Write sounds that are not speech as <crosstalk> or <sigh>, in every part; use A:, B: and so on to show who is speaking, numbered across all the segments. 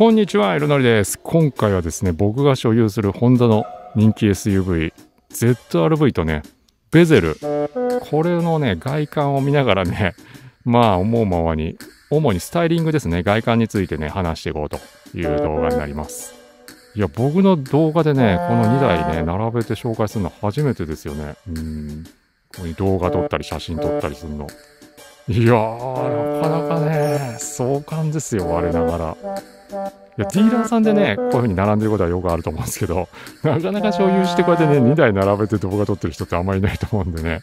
A: こんにちは、いろなりです。今回はですね、僕が所有するホンダの人気 SUV、ZRV とね、ベゼル。これのね、外観を見ながらね、<laughs> まあ、思うままに、主にスタイリングですね、外観についてね、話していこうという動画になります。いや、僕の動画でね、この2台ね、並べて紹介するの初めてですよね。うん。ここに動画撮ったり、写真撮ったりするの。いやー、なかなかね、壮観ですよ、我ながら。いや、ディーラーさんでね、こういう風に並んでることはよくあると思うんですけど、なかなか所有してこうやってね、2台並べて動画撮ってる人ってあんまりいないと思うんでね、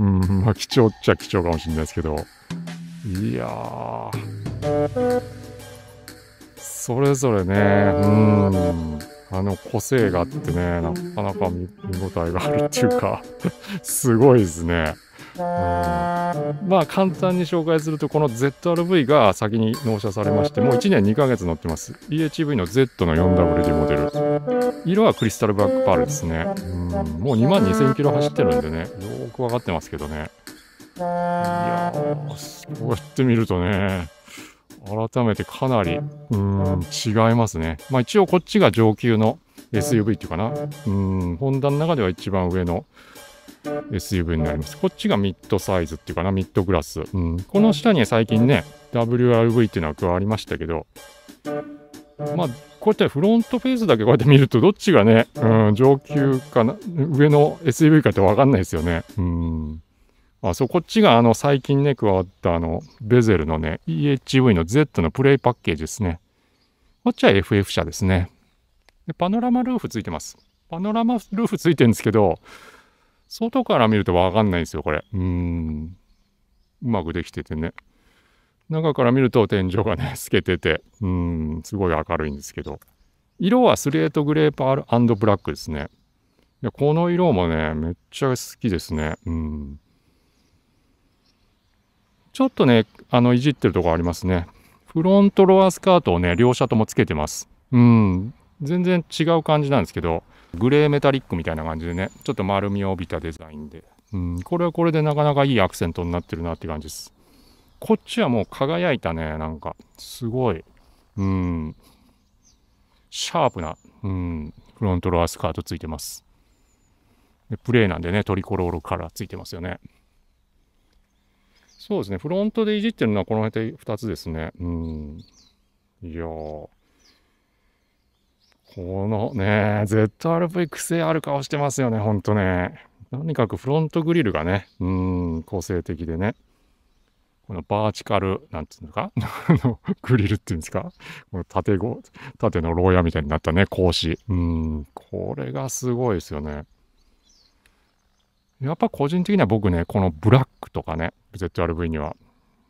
A: うん、まあ貴重っちゃ貴重かもしれないですけど、いやー、それぞれね、うん、あの個性があってね、なかなか見応えがあるっていうかすごいですね。まあ簡単に紹介するとこの ZRV が先に納車されましてもう1年2ヶ月乗ってます EHV の Z の 4WD モデル色はクリスタルブラックパールですねうんもう2万2000キロ走ってるんでねよーくわかってますけどねいやそうやって見るとね改めてかなりうん違いますねまあ一応こっちが上級の SUV っていうかなうんホンダの中では一番上の SUV になります。こっちがミッドサイズっていうかな、ミッドグラス。うん、この下に最近ね、WRV っていうのは加わりましたけど、まあ、こうやってフロントフェースだけこうやって見ると、どっちがね、うん、上級かな、上の SUV かって分かんないですよね。うんあそうこっちがあの最近ね、加わったあのベゼルのね、EHV の Z のプレイパッケージですね。こっちは FF 車ですね。パノラマルーフついてます。パノラマルーフついてるんですけど、外から見るとわかんないんですよ、これ。うん。うまくできててね。中から見ると天井がね、透けてて、うん、すごい明るいんですけど。色はスレートグレーパールブラックですね。この色もね、めっちゃ好きですね。うん。ちょっとね、あの、いじってるとこありますね。フロントロアスカートをね、両者ともつけてます。うん。全然違う感じなんですけど、グレーメタリックみたいな感じでね、ちょっと丸みを帯びたデザインで、うん、これはこれでなかなかいいアクセントになってるなって感じです。こっちはもう輝いたね、なんか、すごい、うん、シャープな、うん、フロントロアスカートついてます。でプレーなんでね、トリコロールカラーついてますよね。そうですね、フロントでいじってるのはこの辺で2つですね。うん。いやー。このね、ZRV 癖ある顔してますよね、ほんとね。とにかくフロントグリルがね、うん、個性的でね。このバーチカル、なんていうのかグリルっていうんですかこの縦ご、縦の牢屋みたいになったね、格子。うん、これがすごいですよね。やっぱ個人的には僕ね、このブラックとかね、ZRV には、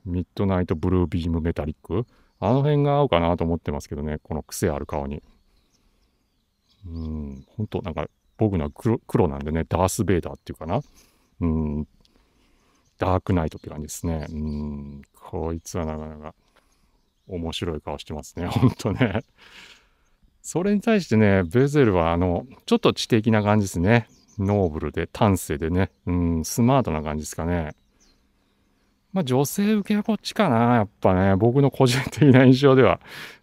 A: ミッドナイトブルービームメタリック、あの辺が合うかなと思ってますけどね、この癖ある顔に。うん、本当なんか、僕のは黒黒なんでね、ダース・ベイダーっていうかな。うん、ダークナイトって感じですね。うん、こいつはなかなか面白い顔してますね、ほんとね。それに対してね、ベゼルは、あの、ちょっと知的な感じですね。ノーブルで、端正でね、うん、スマートな感じですかね。まあ、女性受けはこっちかな、やっぱね、僕の個人的な印象では、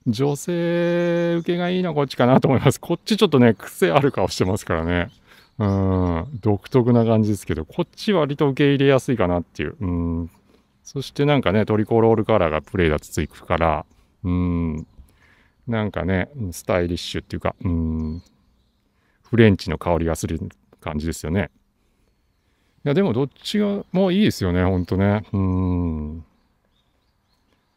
A: 女性受けがいいのはこっちかなと思います。こっちちょっとね、癖ある顔してますからね。うん、独特な感じですけど、こっち割と受け入れやすいかなっていう。うん。そしてなんかね、トリコロールカラーがプレイだとついくから、うん。なんかね、スタイリッシュっていうか、うん。フレンチの香りがする感じですよね。や、でもどっちが、もういいですよね、ほんとね。うん。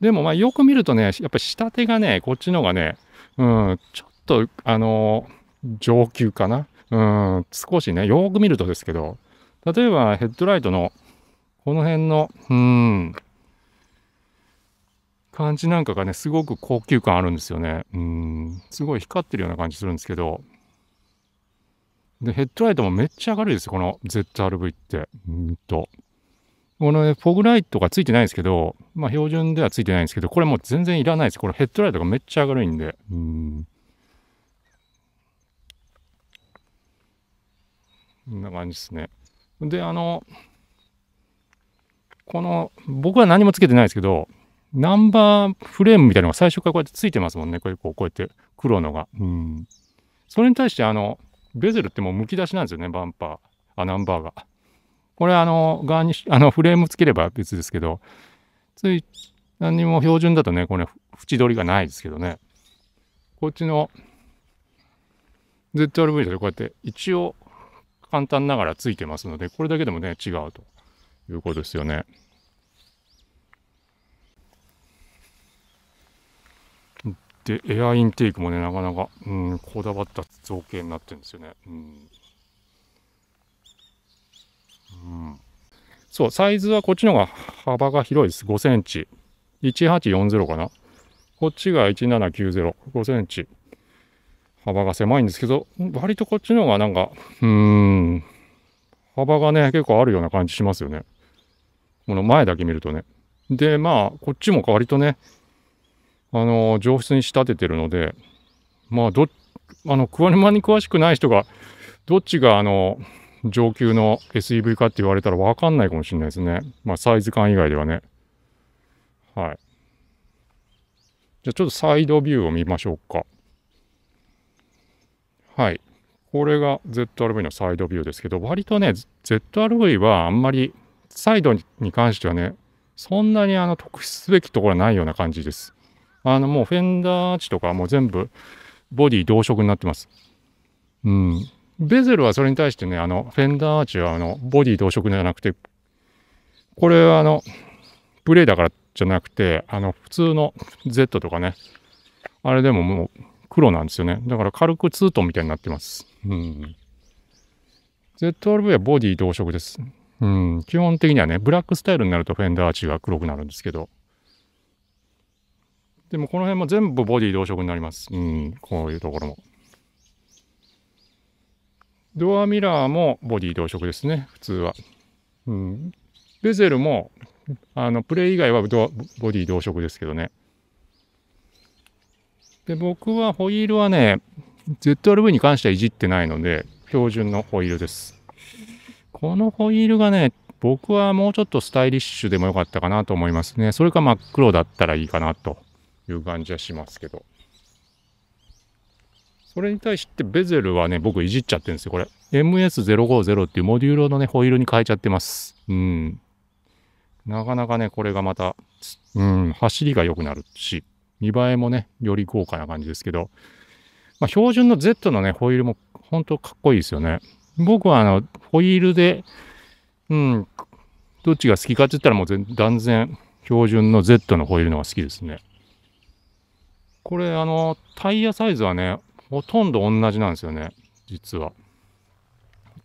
A: でもまあよく見るとね、やっぱ下手がね、こっちの方がね、うん、ちょっと、あのー、上級かな。うん、少しね、よく見るとですけど、例えばヘッドライトの、この辺の、うん、感じなんかがね、すごく高級感あるんですよね。うん、すごい光ってるような感じするんですけど、で、ヘッドライトもめっちゃ明るいですよ、この ZRV って。うんと。この、ね、フォグライトがついてないんですけど、まあ標準ではついてないんですけど、これもう全然いらないです。このヘッドライトがめっちゃ明るいんで。うん。こんな感じですね。で、あの、この、僕は何もつけてないですけど、ナンバーフレームみたいなのが最初からこうやってついてますもんね。これこうこうやって黒のが。うん。それに対して、あの、ベゼルってもうむき出しなんですよね、バンパー。あ、ナンバーが。これ、あの、側に、あの、フレームつければ別ですけど、つい、何にも標準だとね、これ、縁取りがないですけどね。こっちの ZRV だとこうやって一応簡単ながらついてますので、これだけでもね、違うということですよね。で、エアインテークもね、なかなか、うん、こだわった造形になってるんですよね。うん。うん、そう、サイズはこっちの方が幅が広いです。5センチ。1840かな。こっちが1790。5センチ。幅が狭いんですけど、割とこっちの方がなんか、うん、幅がね、結構あるような感じしますよね。この前だけ見るとね。で、まあ、こっちも割とね、あの上質に仕立ててるのでまあどあの車に詳しくない人がどっちがあの上級の SEV かって言われたら分かんないかもしれないですね。まあサイズ感以外ではね。はい。じゃあちょっとサイドビューを見ましょうか。はい。これが ZRV のサイドビューですけど、割とね、ZRV はあんまりサイドに関してはね、そんなにあの特筆すべきところはないような感じです。あのもうフェンダー値とかもう全部ボディ同色になってます。うん。ベゼルはそれに対してね、あの、フェンダーアーチはあの、ボディ同色じゃなくて、これはあの、プレイだからじゃなくて、あの、普通の Z とかね、あれでももう黒なんですよね。だから軽くツートンみたいになってます。うん。ZRV はボディ同色です。うん。基本的にはね、ブラックスタイルになるとフェンダーアーチが黒くなるんですけど、でもこの辺も全部ボディ同色になります。うん、こういうところも。ドアミラーもボディ同色ですね、普通は。うん。ベゼルも、あの、プレイ以外はドアボディ同色ですけどね。で、僕はホイールはね、ZRV に関してはいじってないので、標準のホイールです。このホイールがね、僕はもうちょっとスタイリッシュでもよかったかなと思いますね。それか真っ黒だったらいいかなと。いう感じはしますけど。それに対してベゼルはね、僕いじっちゃってるんですよ、これ。MS050 っていうモデュールのね、ホイールに変えちゃってます。うん。なかなかね、これがまた、うん、走りが良くなるし、見栄えもね、より豪華な感じですけど、まあ、標準の Z のね、ホイールも本当かっこいいですよね。僕はあの、ホイールで、うん、どっちが好きかって言ったらもう断然標準の Z のホイールの方が好きですね。これあのタイヤサイズはねほとんど同じなんですよね実は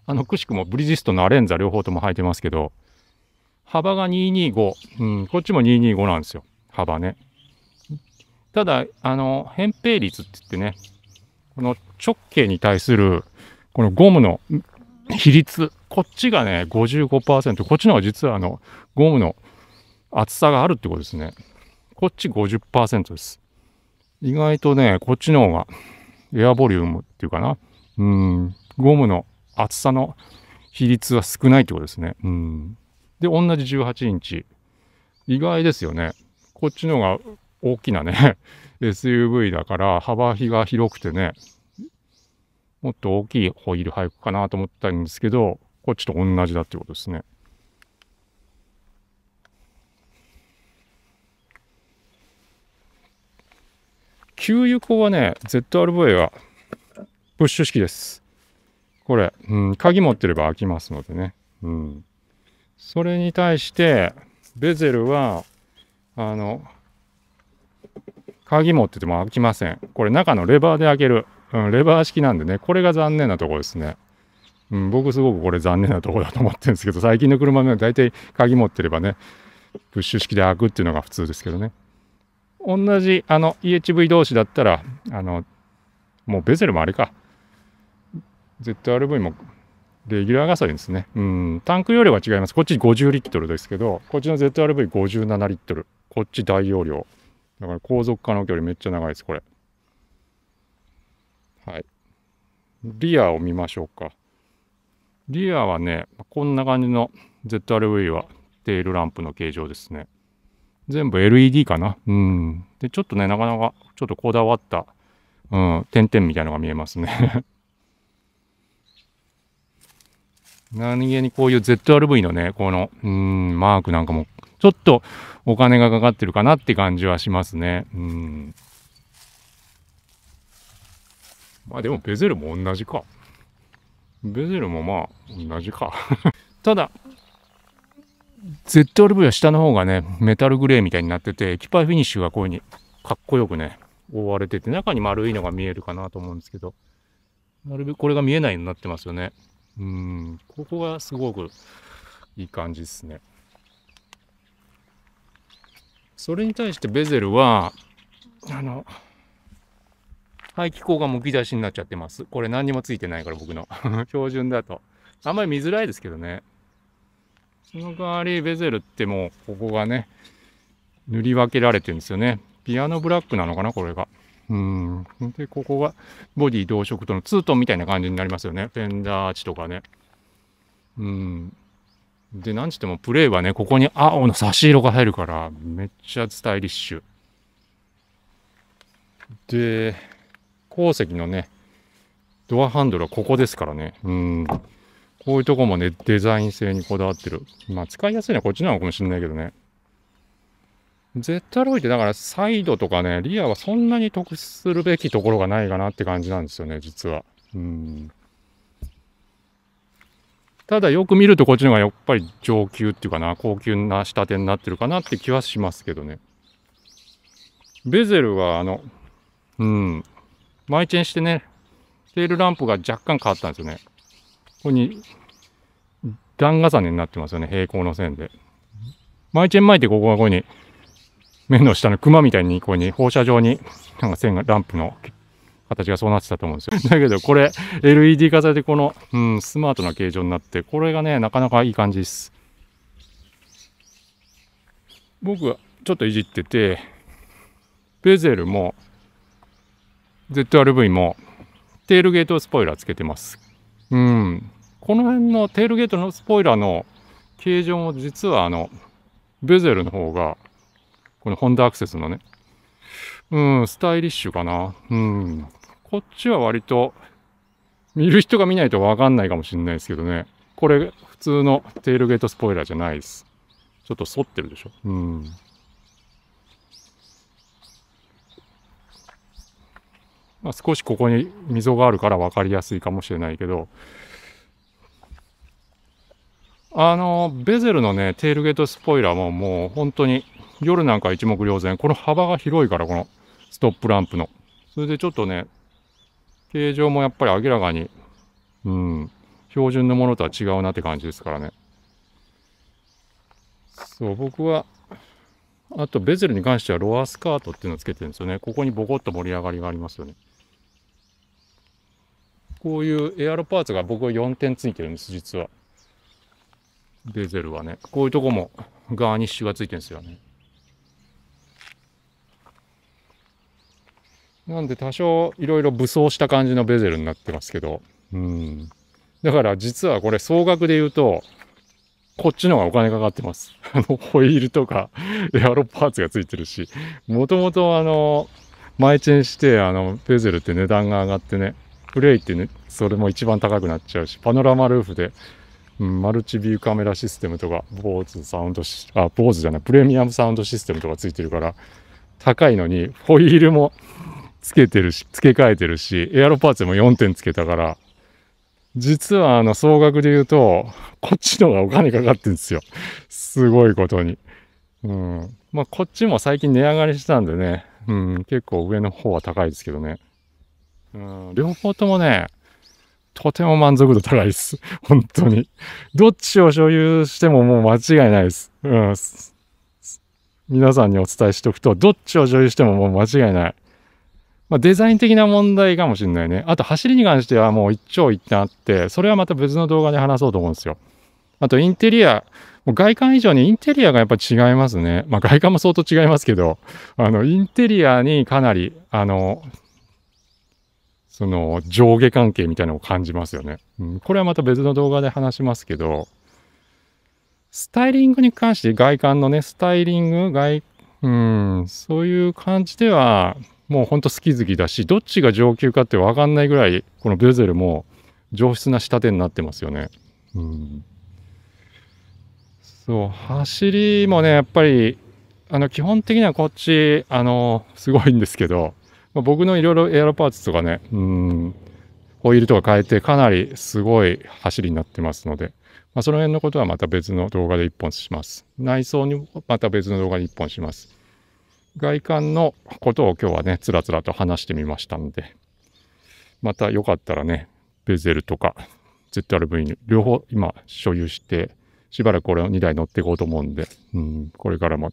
A: あのくしくもブリヂストンのアレンザ両方とも履いてますけど幅が225、うん、こっちも225なんですよ幅ねただあの扁平率って言ってねこの直径に対するこのゴムの比率こっちがね55%こっちの方が実はあのゴムの厚さがあるってことですねこっち50%です意外とね、こっちの方が、エアボリュームっていうかな、うん、ゴムの厚さの比率は少ないってことですね。うん。で、同じ18インチ。意外ですよね。こっちの方が大きなね、SUV <laughs> だから、幅比が広くてね、もっと大きいホイール配布かなと思ったんですけど、こっちと同じだってことですね。給油口はね、ZRV はプッシュ式です。これ、うん、鍵持ってれば開きますのでね。うん。それに対して、ベゼルは、あの、鍵持ってても開きません。これ中のレバーで開ける。うん、レバー式なんでね、これが残念なとこですね。うん、僕すごくこれ残念なとこだと思ってるんですけど、最近の車は大体鍵持ってればね、プッシュ式で開くっていうのが普通ですけどね。同じあの EHV 同士だったら、あの、もうベゼルもあれか。ZRV もレギュラーガソリンですね。うん、タンク容量は違います。こっち50リットルですけど、こっちの ZRV57 リットル。こっち大容量。だから航続可能距離めっちゃ長いです、これ。はい。リアを見ましょうか。リアはね、こんな感じの ZRV はテールランプの形状ですね。全部 LED かな。うん。で、ちょっとね、なかなか、ちょっとこだわった、うん、点々みたいなのが見えますね <laughs> 何気にこういう ZRV のね、この、うん、マークなんかも、ちょっとお金がかかってるかなって感じはしますね。うん。まあでも、ベゼルも同じか。ベゼルもまあ、同じか <laughs> ただ、ZRV は下の方がね、メタルグレーみたいになってて、エキパイフィニッシュがこういうふうにかっこよくね、覆われてて、中に丸いのが見えるかなと思うんですけど、なるべくこれが見えないようになってますよね。うん、ここがすごくいい感じですね。それに対してベゼルは、あの、排気口がむき出しになっちゃってます。これ何にもついてないから僕の。<laughs> 標準だと。あんまり見づらいですけどね。その代わりベゼルってもうここがね、塗り分けられてるんですよね。ピアノブラックなのかな、これが。うん。で、ここがボディ同色とのツートンみたいな感じになりますよね。フェンダーチとかね。うん。で、なんちってもプレイはね、ここに青の差し色が入るから、めっちゃスタイリッシュ。で、鉱石のね、ドアハンドルはここですからね。うん。こういうとこもね、デザイン性にこだわってる。まあ、使いやすいのはこっちなのかもしれないけどね。ZR-V ってだからサイドとかね、リアはそんなに得するべきところがないかなって感じなんですよね、実は。うん。ただよく見るとこっちの方がやっぱり上級っていうかな、高級な仕立てになってるかなって気はしますけどね。ベゼルはあの、うん、マイチェンしてね、テールランプが若干変わったんですよね。ここに段重ねになってますよね、平行の線で。毎チェン巻いてここがここに、目の下の熊みたいに、ここに放射状に、なんか線が、ランプの形がそうなってたと思うんですよ。<laughs> だけど、これ、LED 化されて、この、うん、スマートな形状になって、これがね、なかなかいい感じです。僕、はちょっといじってて、ベゼルも、ZRV も、テールゲートスポイラーつけてます。うん。この辺のテールゲートのスポイラーの形状も実はあの、ベゼルの方が、このホンダアクセスのね、うん、スタイリッシュかな。うん。こっちは割と、見る人が見ないとわかんないかもしれないですけどね。これ、普通のテールゲートスポイラーじゃないです。ちょっと反ってるでしょ。うん。まあ、少しここに溝があるからわかりやすいかもしれないけど、あの、ベゼルのね、テールゲートスポイラーももう本当に夜なんか一目瞭然。この幅が広いから、このストップランプの。それでちょっとね、形状もやっぱり明らかに、うん、標準のものとは違うなって感じですからね。そう、僕は、あとベゼルに関してはロアスカートっていうのをつけてるんですよね。ここにボコッと盛り上がりがありますよね。こういうエアロパーツが僕は4点ついてるんです、実は。ベゼルはねこういうとこもガーニッシュがついてるんですよねなんで多少いろいろ武装した感じのベゼルになってますけどうんだから実はこれ総額で言うとこっちの方がお金かかってます。<laughs> あの、ホイールとか、エアロパーツがついてるし、もともとあの、前チェンして、あの、ベゼルって値段が上がってね、プレイってね、それも一番高くなっちゃうし、パノラマルーフでうん、マルチビューカメラシステムとか、ボーズサウンドシ、あ、ボーズじゃない、プレミアムサウンドシステムとかついてるから、高いのに、ホイールもつけてるし、付け替えてるし、エアロパーツも4点つけたから、実はあの総額で言うと、こっちの方がお金かかってるんですよ。すごいことに。うん。まあ、こっちも最近値上がりしたんでね、うん、結構上の方は高いですけどね。うん、両方ともね、とても満足度高いです。<laughs> 本当に。どっちを所有してももう間違いないです。うん。皆さんにお伝えしておくと、どっちを所有してももう間違いない。まあ、デザイン的な問題かもしれないね。あと、走りに関してはもう一長一短あって、それはまた別の動画で話そうと思うんですよ。あと、インテリア。もう外観以上にインテリアがやっぱ違いますね。まあ、外観も相当違いますけど、あの、インテリアにかなり、あの、その上下関係みたいなのを感じますよね。うん、これはまた別の動画で話しますけど、スタイリングに関して外観のね、スタイリング、外、うん、そういう感じでは、もうほんと好き好きだし、どっちが上級かってわかんないぐらい、このベゼルも上質な仕立てになってますよね。うん。そう、走りもね、やっぱり、あの、基本的にはこっち、あの、すごいんですけど、まあ、僕のいろいろエアロパーツとかね、うん、オイルとか変えてかなりすごい走りになってますので、まあ、その辺のことはまた別の動画で1本します。内装にまた別の動画で1本します。外観のことを今日はね、つらつらと話してみましたんで、またよかったらね、ベゼルとか ZRV 両方今所有して、しばらくこれを2台乗っていこうと思うんで、うん、これからも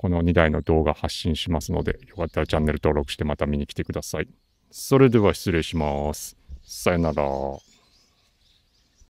A: この2台の動画発信しますので、よかったらチャンネル登録してまた見に来てください。それでは失礼します。さよなら。